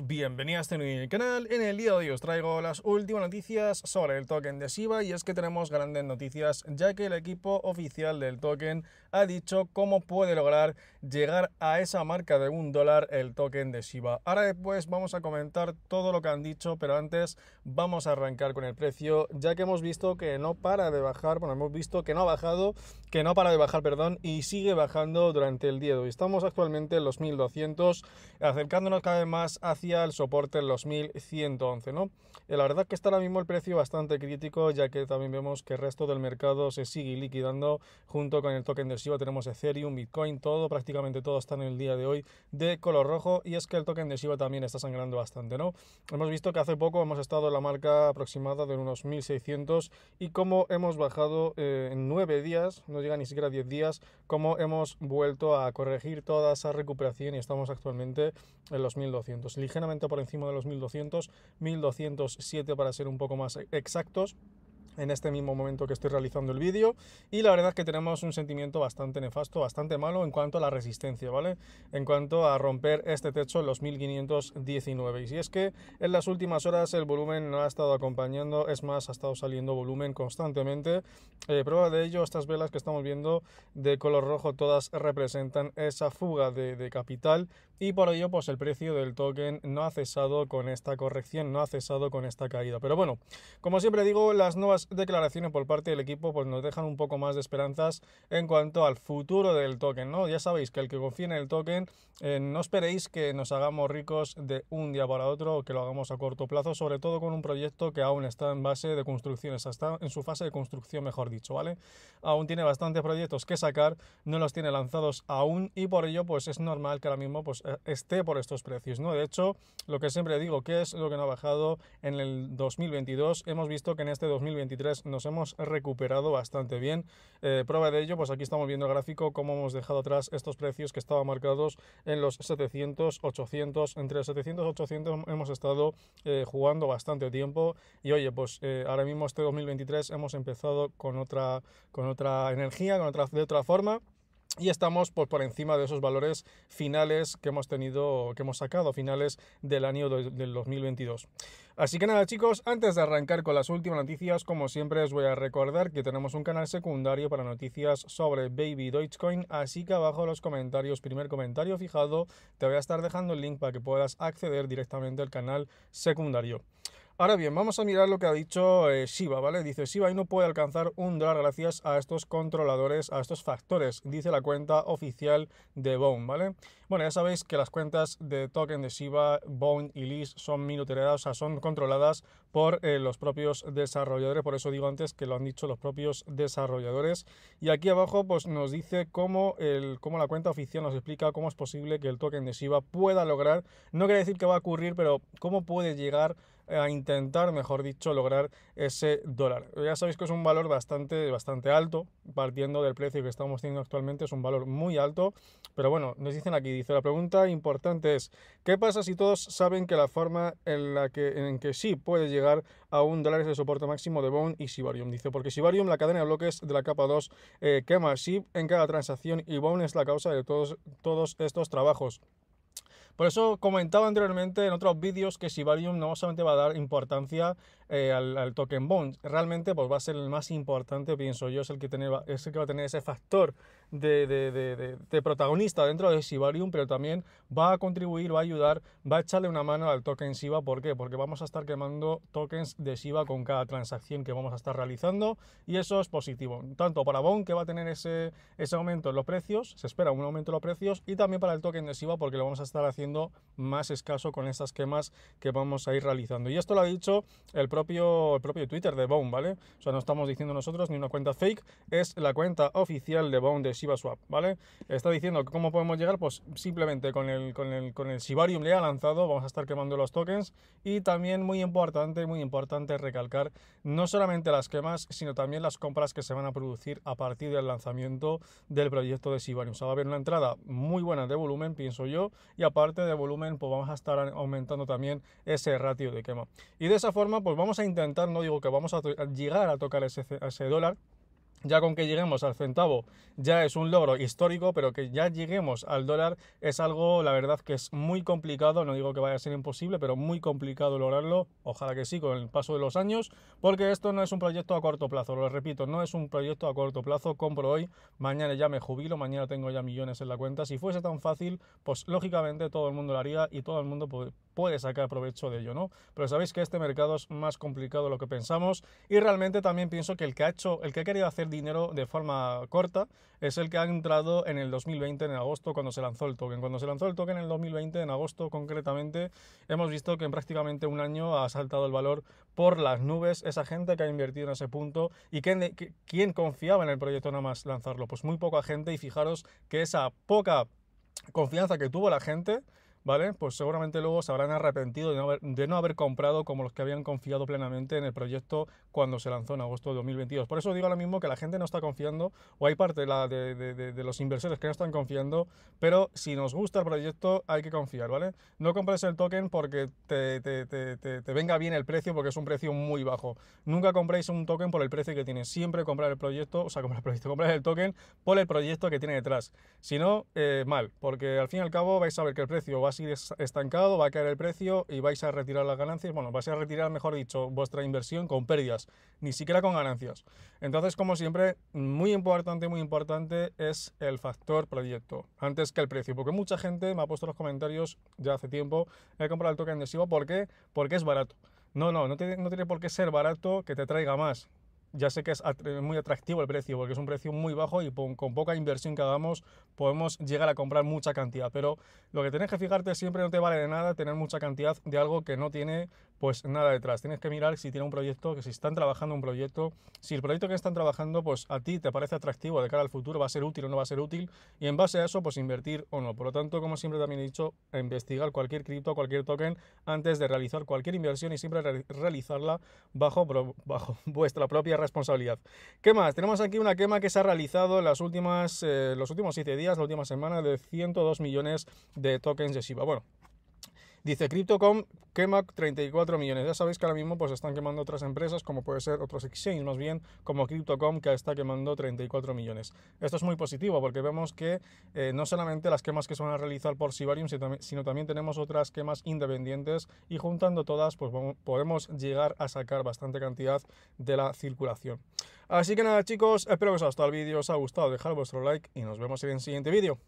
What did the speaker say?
Bienvenidos a este canal, en el día de hoy os traigo las últimas noticias sobre el token de Shiba y es que tenemos grandes noticias ya que el equipo oficial del token ha dicho cómo puede lograr llegar a esa marca de un dólar el token de Shiba. Ahora después vamos a comentar todo lo que han dicho pero antes vamos a arrancar con el precio ya que hemos visto que no para de bajar, bueno hemos visto que no ha bajado, que no para de bajar perdón y sigue bajando durante el día de hoy. Estamos actualmente en los 1200 acercándonos cada vez más hacia el soporte en los 1111, ¿no? Eh, la verdad que está ahora mismo el precio bastante crítico, ya que también vemos que el resto del mercado se sigue liquidando junto con el token de Shiba. Tenemos Ethereum, Bitcoin, todo, prácticamente todo está en el día de hoy de color rojo y es que el token de Shiba también está sangrando bastante, ¿no? Hemos visto que hace poco hemos estado en la marca aproximada de unos 1600 y como hemos bajado eh, en 9 días, no llega ni siquiera 10 días, como hemos vuelto a corregir toda esa recuperación y estamos actualmente en los 1200 ligeramente por encima de los 1200, 1207 para ser un poco más e-, exactos en este mismo momento que estoy realizando el vídeo y la verdad es que tenemos un sentimiento bastante nefasto, bastante malo en cuanto a la resistencia, ¿vale? En cuanto a romper este techo en los 1519 y si es que en las últimas horas el volumen no ha estado acompañando, es más, ha estado saliendo volumen constantemente, eh, prueba de ello estas velas que estamos viendo de color rojo todas representan esa fuga de, de capital y por ello pues el precio del token no ha cesado con esta corrección, no ha cesado con esta caída, pero bueno, como siempre digo, las nuevas declaraciones por parte del equipo pues nos dejan un poco más de esperanzas en cuanto al futuro del token, ¿no? Ya sabéis que el que confía en el token, eh, no esperéis que nos hagamos ricos de un día para otro o que lo hagamos a corto plazo, sobre todo con un proyecto que aún está en base de construcción, está en su fase de construcción, mejor dicho, ¿vale? Aún tiene bastantes proyectos que sacar, no los tiene lanzados aún y por ello pues es normal que ahora mismo pues eh, esté por estos precios, ¿no? De hecho, lo que siempre digo, que es lo que no ha bajado en el 2022? Hemos visto que en este 2022 nos hemos recuperado bastante bien. Eh, prueba de ello, pues aquí estamos viendo el gráfico, cómo hemos dejado atrás estos precios que estaban marcados en los 700, 800, entre los 700 y 800 hemos estado eh, jugando bastante tiempo y oye, pues eh, ahora mismo este 2023 hemos empezado con otra, con otra energía, con otra, de otra forma y estamos pues, por encima de esos valores finales que hemos tenido, que hemos sacado finales del año del 2022. Así que nada chicos, antes de arrancar con las últimas noticias, como siempre os voy a recordar que tenemos un canal secundario para noticias sobre Baby deutschcoin así que abajo en los comentarios, primer comentario fijado, te voy a estar dejando el link para que puedas acceder directamente al canal secundario. Ahora bien, vamos a mirar lo que ha dicho eh, Shiba, ¿vale? Dice, Shiba y no puede alcanzar un dólar gracias a estos controladores, a estos factores, dice la cuenta oficial de Bone, ¿vale? Bueno, ya sabéis que las cuentas de token de Shiba, Bone y Lease son minuteradas, o sea, son controladas por eh, los propios desarrolladores, por eso digo antes que lo han dicho los propios desarrolladores. Y aquí abajo pues nos dice cómo, el, la cuenta oficial nos explica cómo es posible que el token de Shiba pueda lograr, no quiere decir que va a ocurrir, pero cómo puede llegar a intentar, mejor dicho, lograr ese dólar. Ya sabéis que es un valor bastante, bastante alto, partiendo del precio que estamos teniendo actualmente, es un valor muy alto, pero bueno, nos dicen aquí, dice, la pregunta importante es, ¿qué pasa si todos saben que la forma en la que, en que sí puede llegar a un dólar es el soporte máximo de Bone y Sibarium? Dice, porque Sibarium, la cadena de bloques de la capa 2, eh, quema Shib en cada transacción y Bone es la causa de todos, todos estos trabajos. Por eso comentaba anteriormente en otros vídeos que si Valium no solamente va a dar importancia eh, al, al, token bond. Realmente pues, va a ser el más importante, pienso yo, es el que, que va a tener ese factor de, de, de, protagonista dentro de Sibarium, pero también va a contribuir, va a ayudar, va a echarle una mano al token Shiba ¿Por qué? Porque vamos a estar quemando tokens de Shiba con cada transacción que vamos a estar realizando y eso es positivo. Tanto para Bond, que va a tener ese, ese aumento en los precios, se espera un aumento en los precios, y también para el token de SIBA, porque lo vamos a estar haciendo más escaso con estas quemas que vamos a ir realizando. Y esto lo ha dicho el propio, el propio Twitter de Bone, ¿vale? O sea, no estamos diciendo nosotros ni una cuenta fake, es la cuenta oficial de Bone de ShibaSwap, ¿vale? Está diciendo que cómo podemos llegar, pues simplemente con el, con el, con el Shibarium le ha lanzado, vamos a estar quemando los tokens y también muy importante, muy importante recalcar no solamente las quemas, sino también las compras que se van a producir a partir del lanzamiento del proyecto de Shibarium. O sea, va a haber una entrada muy buena de volumen, pienso yo, y aparte de volumen, pues vamos a estar aumentando también ese ratio de quema. Y de esa forma, pues vamos a intentar, no digo que vamos a, llegar a tocar ese, ese dólar, ya con que lleguemos al centavo ya es un logro histórico, pero que ya lleguemos al dólar es algo, la verdad, que es muy complicado. No digo que vaya a ser imposible, pero muy complicado lograrlo. Ojalá que sí, con el paso de los años, porque esto no es un proyecto a corto plazo. Lo repito, no es un proyecto a corto plazo. Compro hoy, mañana ya me jubilo, mañana tengo ya millones en la cuenta. Si fuese tan fácil, pues lógicamente todo el mundo lo haría y todo el mundo puede sacar provecho de ello, ¿no? Pero sabéis que este mercado es más complicado de lo que pensamos y realmente también pienso que el que ha el que ha querido hacer dinero de forma corta es el que ha entrado en el 2020, en agosto, cuando se lanzó el token. Cuando se lanzó el token en el 2020, en agosto concretamente, hemos visto que en prácticamente un año ha saltado el valor por las nubes esa gente que ha invertido en ese punto y quién, quién confiaba en el proyecto nada más lanzarlo. Pues muy poca gente y fijaros que esa poca confianza que tuvo la gente ¿vale? Pues seguramente luego se habrán arrepentido de no, haber, comprado como los que habían confiado plenamente en el proyecto cuando se lanzó en agosto de 2022. Por eso digo lo mismo que la gente no está confiando, o hay parte de, los inversores que no están confiando, pero si nos gusta el proyecto hay que confiar, ¿vale? No compres el token porque te, venga bien el precio, porque es un precio muy bajo. Nunca compréis un token por el precio que tiene, siempre comprar el proyecto, o sea, comprar el proyecto, comprar el token por el proyecto que tiene detrás. Si no, eh, mal, porque al fin y al cabo vais a ver que el precio va estancado, va a caer el precio y vais a retirar las ganancias. Bueno, vais a retirar, mejor dicho, vuestra inversión con pérdidas, ni siquiera con ganancias. Entonces, como siempre, muy importante, muy importante es el factor proyecto, antes que el precio, porque mucha gente me ha puesto los comentarios ya hace tiempo, he eh, comprado el token de ¿por Porque es barato. No, no, no, no tiene por qué ser barato que te traiga más ya sé que es muy atractivo el precio, porque es un precio muy bajo y con poca inversión que hagamos podemos llegar a comprar mucha cantidad. Pero lo que tienes que fijarte siempre no te vale de nada tener mucha cantidad de algo que no tiene pues nada detrás. Tienes que mirar si tiene un proyecto, que si están trabajando un proyecto, si el proyecto que están trabajando, pues a ti te parece atractivo de cara al futuro, va a ser útil o no va a ser útil, y en base a eso, pues invertir o no. Por lo tanto, como siempre también he dicho, investigar cualquier cripto, cualquier token, antes de realizar cualquier inversión y siempre realizarla bajo, bajo vuestra propia responsabilidad. ¿Qué más? Tenemos aquí una quema que se ha realizado en las últimas, eh, los últimos siete días, la última semana, de 102 millones de tokens de Shiba. Bueno, Dice, Crypto.com quema 34 millones. Ya sabéis que ahora mismo pues están quemando otras empresas, como puede ser otros exchanges, más bien como Crypto.com, que está quemando 34 millones. Esto es muy positivo porque vemos que eh, no solamente las quemas que se van a realizar por Sibarium, sino también tenemos otras quemas independientes y juntando todas, pues podemos llegar a sacar bastante cantidad de la circulación. Así que nada chicos, espero que os haya gustado el vídeo, os haya gustado, dejad vuestro like y nos vemos en el siguiente vídeo.